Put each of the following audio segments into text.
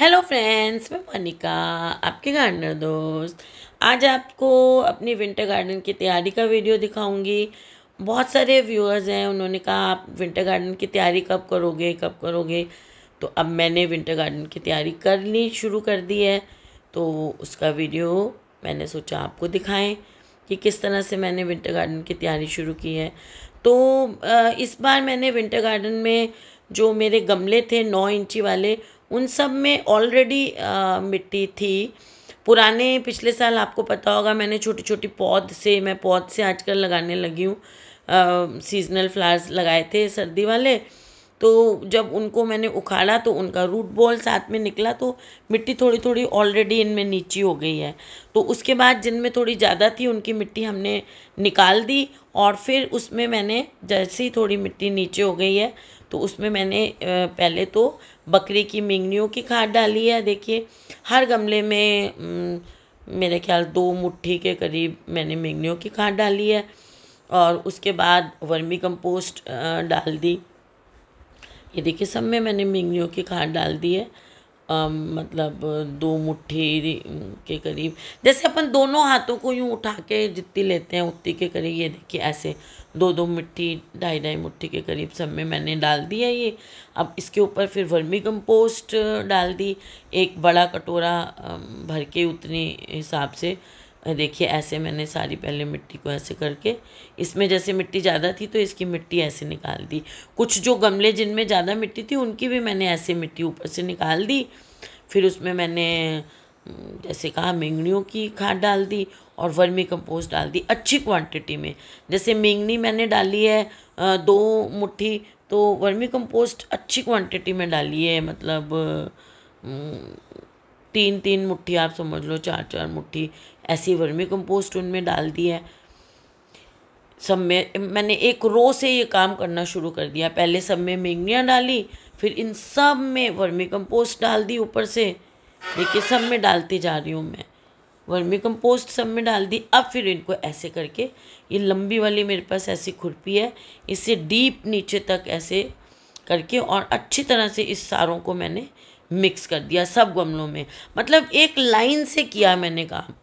Hello friends मैं मोनिका आपके gardener दोस्त आज आपको अपनी विंटर गार्डन की तैयारी का वीडियो दिखाऊंगी बहुत सारे व्यूअर्स हैं उन्होंने कहा आप विंटर गार्डन की तैयारी कब करोगे कब करोगे तो अब मैंने विंटर गार्डन की तैयारी करनी शुरू कर दी है तो उसका वीडियो मैंने सोचा आपको दिखाएँ कि किस तरह से मैंने विंटर गार्डन की तैयारी शुरू की है तो इस बार मैंने विंटर गार्डन में जो मेरे गमले थे नौ इंची वाले उन सब में ऑलरेडी मिट्टी थी पुराने पिछले साल आपको पता होगा मैंने छोटी छोटी पौध से मैं पौध से आजकल लगाने लगी हूँ सीजनल फ्लावर्स लगाए थे सर्दी वाले तो जब उनको मैंने उखाड़ा तो उनका रूट बॉल साथ में निकला तो मिट्टी थोड़ी थोड़ी ऑलरेडी इनमें नीची हो गई है तो उसके बाद जिनमें थोड़ी ज़्यादा थी उनकी मिट्टी हमने निकाल दी और फिर उसमें मैंने जैसे ही थोड़ी मिट्टी नीचे हो गई है तो उसमें मैंने पहले तो बकरी की मिंगनियों की खाद डाली है देखिए हर गमले में मेरे ख्याल दो मुट्ठी के करीब मैंने मिंगनियों की खाद डाली है और उसके बाद वर्मी कंपोस्ट डाल दी ये देखिए सब में मैंने मिंगनियों की खाद डाल दी है मतलब दो मुट्ठी के करीब जैसे अपन दोनों हाथों को यूँ उठा के जितनी लेते हैं उतनी के करीब ये देखिए ऐसे दो दो मिट्टी ढाई ढाई मुट्ठी के करीब सब में मैंने डाल दिया ये अब इसके ऊपर फिर वर्मी कंपोस्ट डाल दी एक बड़ा कटोरा भर के उतने हिसाब से देखिए ऐसे मैंने सारी पहले मिट्टी को ऐसे करके इसमें जैसे मिट्टी ज़्यादा थी तो इसकी मिट्टी ऐसे निकाल दी कुछ जो गमले जिनमें ज़्यादा मिट्टी थी उनकी भी मैंने ऐसे मिट्टी ऊपर से निकाल दी फिर उसमें मैंने जैसे कहा मेंगनियों की खाद डाल दी और वर्मी कंपोस्ट डाल दी अच्छी क्वांटिटी में जैसे मेंगनी मैंने डाली है दो मुट्ठी तो वर्मी कंपोस्ट अच्छी क्वांटिटी में डाली है मतलब तीन तीन मुट्ठी आप समझ लो चार चार मुट्ठी ऐसी वर्मी कंपोस्ट उनमें डाल दी है सब में मैंने एक रो से ये काम करना शुरू कर दिया पहले सब में मेघनियाँ डाली फिर इन सब में वर्मी कंपोस्ट डाल दी ऊपर से देखिए सब में डालती जा रही हूँ मैं वर्मी कंपोस्ट सब में डाल दी अब फिर इनको ऐसे करके ये लंबी वाली मेरे पास ऐसी खुरपी है इसे डीप नीचे तक ऐसे करके और अच्छी तरह से इस सारों को मैंने मिक्स कर दिया सब गमलों में मतलब एक लाइन से किया मैंने काम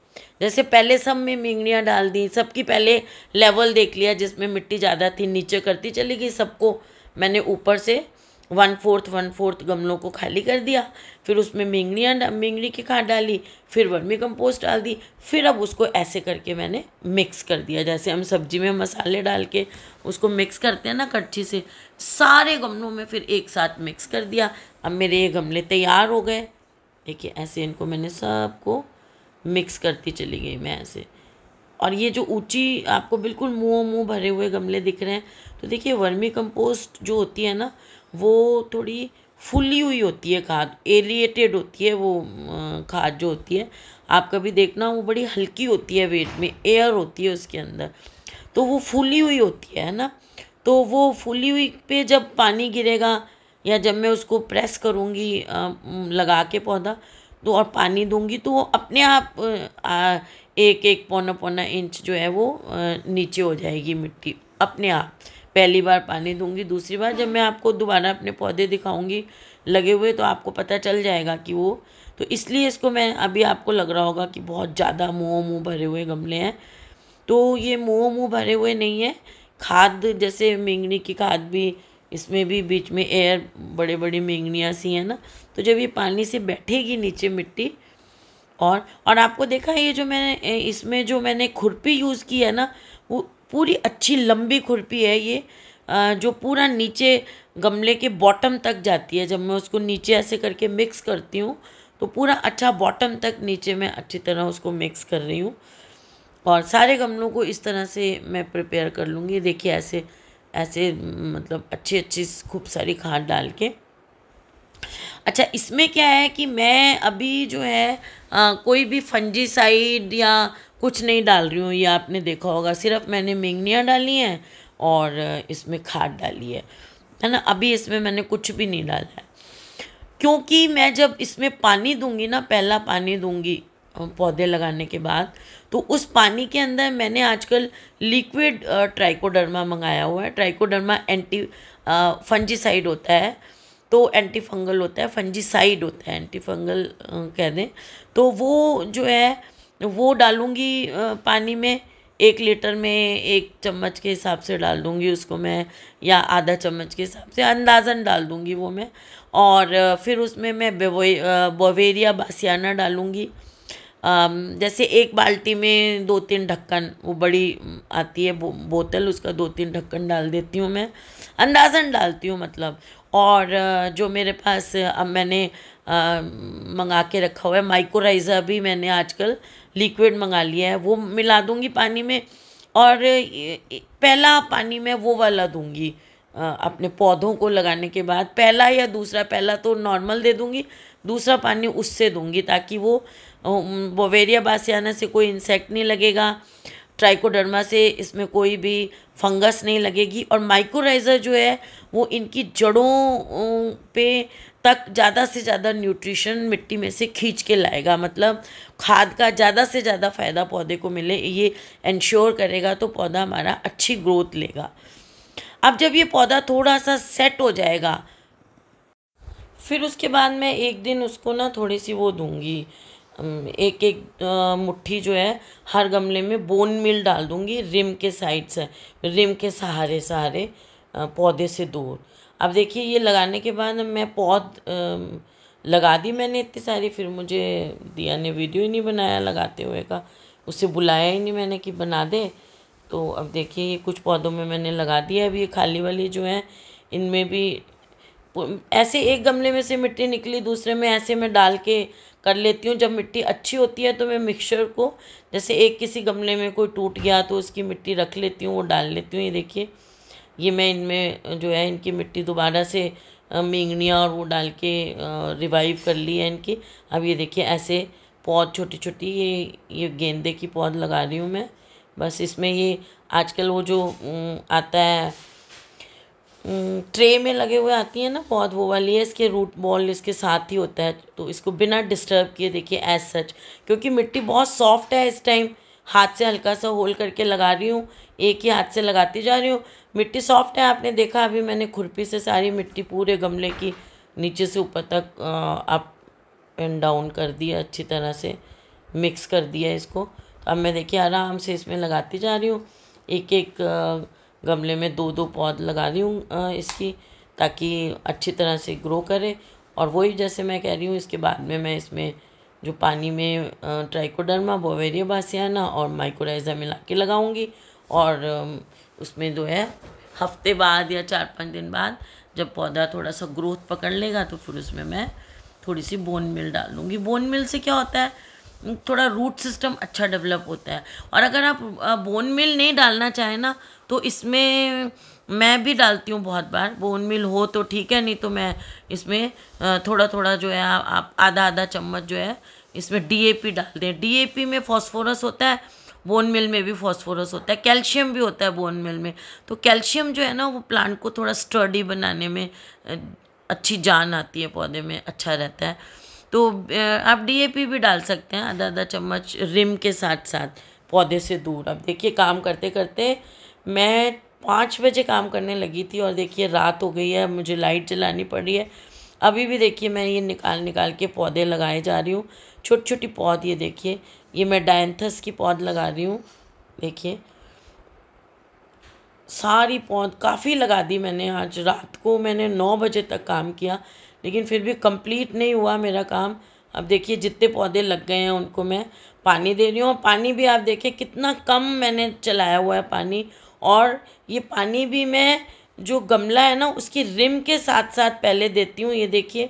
जैसे पहले सब में मिंगड़ियाँ डाल दी सबकी पहले लेवल देख लिया जिसमें मिट्टी ज़्यादा थी नीचे करती चली गई सबको मैंने ऊपर से वन फोर्थ वन फोर्थ गमलों को खाली कर दिया फिर उसमें मिंगड़ियाँ मिंगड़ी की खाद डाली फिर वर्मी कंपोस्ट डाल दी फिर अब उसको ऐसे करके मैंने मिक्स कर दिया जैसे हम सब्जी में मसाले डाल के उसको मिक्स करते हैं ना कच्ची से सारे गमलों में फिर एक साथ मिक्स कर दिया अब मेरे ये गमले तैयार हो गए देखिए ऐसे इनको मैंने सबको मिक्स करती चली गई मैं ऐसे और ये जो ऊंची आपको बिल्कुल मुँह मुँह भरे हुए गमले दिख रहे हैं तो देखिए वर्मी कंपोस्ट जो होती है ना वो थोड़ी फुली हुई होती है खाद एरिएटेड होती है वो खाद जो होती है आप कभी देखना वो बड़ी हल्की होती है वेट में एयर होती है उसके अंदर तो वो फूली हुई होती है ना तो वो फूली हुई पे जब पानी गिरेगा या जब मैं उसको प्रेस करूँगी लगा के पौधा तो और पानी दूँगी तो वो अपने आप आ, एक एक पौना पौना इंच जो है वो नीचे हो जाएगी मिट्टी अपने आप पहली बार पानी दूंगी दूसरी बार जब मैं आपको दोबारा अपने पौधे दिखाऊंगी लगे हुए तो आपको पता चल जाएगा कि वो तो इसलिए इसको मैं अभी आपको लग रहा होगा कि बहुत ज़्यादा मुँह मुँह भरे हुए गमले हैं तो ये मुँह मुँह भरे हुए नहीं है खाद जैसे मिंगनी की खाद भी इसमें भी बीच में एयर बड़े बड़े मेंगनिया सी हैं ना तो जब ये पानी से बैठेगी नीचे मिट्टी और और आपको देखा है ये जो मैंने इसमें जो मैंने खुरपी यूज़ की है ना वो पूरी अच्छी लंबी खुरपी है ये जो पूरा नीचे गमले के बॉटम तक जाती है जब मैं उसको नीचे ऐसे करके मिक्स करती हूँ तो पूरा अच्छा बॉटम तक नीचे मैं अच्छी तरह उसको मिक्स कर रही हूँ और सारे गमलों को इस तरह से मैं प्रिपेयर कर लूँगी देखिए ऐसे ऐसे मतलब अच्छी अच्छी खूब सारी खाद डाल के अच्छा इसमें क्या है कि मैं अभी जो है आ, कोई भी फंजी साइड या कुछ नहीं डाल रही हूँ ये आपने देखा होगा सिर्फ मैंने मिंगनियाँ डाली हैं और इसमें खाद डाली है है ना अभी इसमें मैंने कुछ भी नहीं डाला है क्योंकि मैं जब इसमें पानी दूंगी ना पहला पानी दूंगी पौधे लगाने के बाद तो उस पानी के अंदर मैंने आजकल लिक्विड ट्राइकोडर्मा मंगाया हुआ है ट्राइकोडर्मा एंटी फंजीसाइड होता है तो एंटी फंगल होता है फंजीसाइड होता है एंटी फंगल कह दें तो वो जो है वो डालूँगी पानी में एक लीटर में एक चम्मच के हिसाब से डाल दूँगी उसको मैं या आधा चम्मच के हिसाब से अंदाजन डाल दूँगी वो मैं और फिर उसमें मैं बवेरिया बासियाना डालूँगी Um, जैसे एक बाल्टी में दो तीन ढक्कन वो बड़ी आती है बो, बोतल उसका दो तीन ढक्कन डाल देती हूँ मैं अंदाजन डालती हूँ मतलब और जो मेरे पास अब मैंने आ, मंगा के रखा हुआ है माइक्रोराइज़र भी मैंने आजकल लिक्विड मंगा लिया है वो मिला दूँगी पानी में और पहला पानी में वो वाला दूँगी अपने पौधों को लगाने के बाद पहला या दूसरा पहला तो नॉर्मल दे दूँगी दूसरा पानी उससे दूँगी ताकि वो बोवेरिया बासियाना से कोई इंसेक्ट नहीं लगेगा ट्राइकोडर्मा से इसमें कोई भी फंगस नहीं लगेगी और माइक्रोराइज़र जो है वो इनकी जड़ों पे तक ज़्यादा से ज़्यादा न्यूट्रिशन मिट्टी में से खींच के लाएगा मतलब खाद का ज़्यादा से ज़्यादा फ़ायदा पौधे को मिले ये इंश्योर करेगा तो पौधा हमारा अच्छी ग्रोथ लेगा अब जब ये पौधा थोड़ा सा सेट हो जाएगा फिर उसके बाद मैं एक दिन उसको ना थोड़ी सी वो दूंगी एक एक मुट्ठी जो है हर गमले में बोन मिल डाल दूंगी रिम के साइड से रिम के सहारे सहारे पौधे से दूर अब देखिए ये लगाने के बाद मैं पौध लगा दी मैंने इतनी सारी फिर मुझे दिया ने वीडियो ही नहीं बनाया लगाते हुए का उसे बुलाया ही नहीं मैंने कि बना दे तो अब देखिए ये कुछ पौधों में मैंने लगा दिया अब ये खाली वाली जो है इनमें भी ऐसे एक गमले में से मिट्टी निकली दूसरे में ऐसे में डाल के कर लेती हूँ जब मिट्टी अच्छी होती है तो मैं मिक्सचर को जैसे एक किसी गमले में कोई टूट गया तो उसकी मिट्टी रख लेती हूँ वो डाल लेती हूँ ये देखिए ये मैं इनमें जो है इनकी मिट्टी दोबारा से मींगनियाँ और वो डाल के रिवाइव कर ली है इनकी अब ये देखिए ऐसे पौध छोटी छोटी ये ये गेंदे की पौध लगा रही हूँ मैं बस इसमें ये आजकल वो जो आता है हम्म, ट्रे में लगे हुए आती है ना पौध वो वाली है इसके रूट बॉल इसके साथ ही होता है तो इसको बिना डिस्टर्ब किए देखिए एज सच क्योंकि मिट्टी बहुत सॉफ्ट है इस टाइम हाथ से हल्का सा होल करके लगा रही हूँ एक ही हाथ से लगाती जा रही हूँ मिट्टी सॉफ्ट है आपने देखा अभी मैंने खुरपी से सारी मिट्टी पूरे गमले की नीचे से ऊपर तक अप एंड डाउन कर दिया अच्छी तरह से मिक्स कर दिया इसको तो अब मैं देखिए आराम से इसमें लगाती जा रही हूँ एक एक गमले में दो दो पौध लगा रही हूँ इसकी ताकि अच्छी तरह से ग्रो करे और वही जैसे मैं कह रही हूँ इसके बाद में मैं इसमें जो पानी में ट्राइकोडर्मा बोवेरिया बासियाना और माइक्रोराइजा मिला के लगाऊँगी और उसमें जो है हफ्ते बाद या चार पाँच दिन बाद जब पौधा थोड़ा सा ग्रोथ पकड़ लेगा तो फिर उसमें मैं थोड़ी सी बोन मिल डाल दूँगी बोन मिल से क्या होता है थोड़ा रूट सिस्टम अच्छा डेवलप होता है और अगर आप बोन मिल नहीं डालना चाहें ना तो इसमें मैं भी डालती हूँ बहुत बार बोन मिल हो तो ठीक है नहीं तो मैं इसमें थोड़ा थोड़ा जो है आप आधा आधा चम्मच जो है इसमें डीएपी डाल दें डीएपी में फॉस्फोरस होता है बोन मिल में भी फॉस्फोरस होता है कैल्शियम भी होता है बोन मिल में तो कैल्शियम जो है ना वो प्लांट को थोड़ा स्टर्डी बनाने में अच्छी जान आती है पौधे में अच्छा रहता है तो आप डीएपी भी डाल सकते हैं आधा आधा चम्मच रिम के साथ साथ पौधे से दूर अब देखिए काम करते करते मैं पाँच बजे काम करने लगी थी और देखिए रात हो गई है मुझे लाइट जलानी पड़ रही है अभी भी देखिए मैं ये निकाल निकाल के पौधे लगाए जा रही हूँ छोटी छोटी पौध ये देखिए ये मैं डायंथस की पौध लगा रही हूँ देखिए सारी पौध काफ़ी लगा दी मैंने आज रात को मैंने नौ बजे तक काम किया लेकिन फिर भी कंप्लीट नहीं हुआ मेरा काम अब देखिए जितने पौधे लग गए हैं उनको मैं पानी दे रही हूँ पानी भी आप देखिए कितना कम मैंने चलाया हुआ है पानी और ये पानी भी मैं जो गमला है ना उसकी रिम के साथ साथ पहले देती हूँ ये देखिए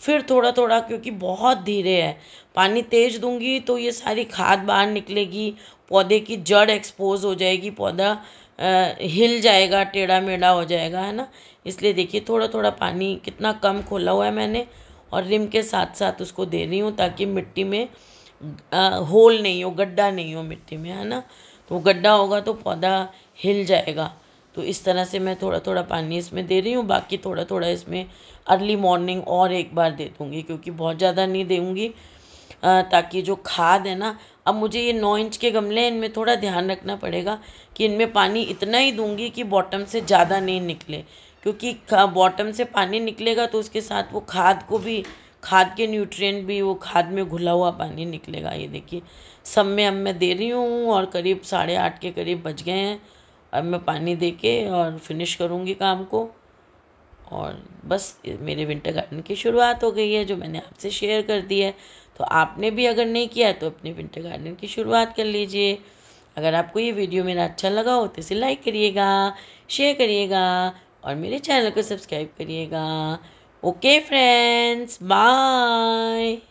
फिर थोड़ा थोड़ा क्योंकि बहुत धीरे है पानी तेज दूंगी तो ये सारी खाद बाहर निकलेगी पौधे की जड़ एक्सपोज हो जाएगी पौधा आ, हिल जाएगा टेढ़ा मेढ़ा हो जाएगा है ना इसलिए देखिए थोड़ा थोड़ा पानी कितना कम खोला हुआ है मैंने और रिम के साथ साथ उसको दे रही हूँ ताकि मिट्टी में आ, होल नहीं हो गड्ढा नहीं हो मिट्टी में है ना तो गड्ढा होगा तो पौधा हिल जाएगा तो इस तरह से मैं थोड़ा थोड़ा पानी इसमें दे रही हूँ बाकी थोड़ा थोड़ा इसमें अर्ली मॉर्निंग और एक बार दे दूँगी क्योंकि बहुत ज़्यादा नहीं देंगी ताकि जो खाद है ना अब मुझे ये नौ इंच के गमले हैं इनमें थोड़ा ध्यान रखना पड़ेगा कि इनमें पानी इतना ही दूंगी कि बॉटम से ज़्यादा नहीं निकले क्योंकि बॉटम से पानी निकलेगा तो उसके साथ वो खाद को भी खाद के न्यूट्रिएंट भी वो खाद में घुला हुआ पानी निकलेगा ये देखिए सब में अब मैं दे रही हूँ और करीब साढ़े आठ के करीब बज गए हैं अब मैं पानी दे के और फिनिश करूँगी काम को और बस मेरे विंटर गार्डन की शुरुआत हो गई है जो मैंने आपसे शेयर कर दी है तो आपने भी अगर नहीं किया है तो अपने विंटर गार्डन की शुरुआत कर लीजिए अगर आपको ये वीडियो मेरा अच्छा लगा हो तो इसे लाइक करिएगा शेयर करिएगा और मेरे चैनल को सब्सक्राइब करिएगा Okay friends, bye.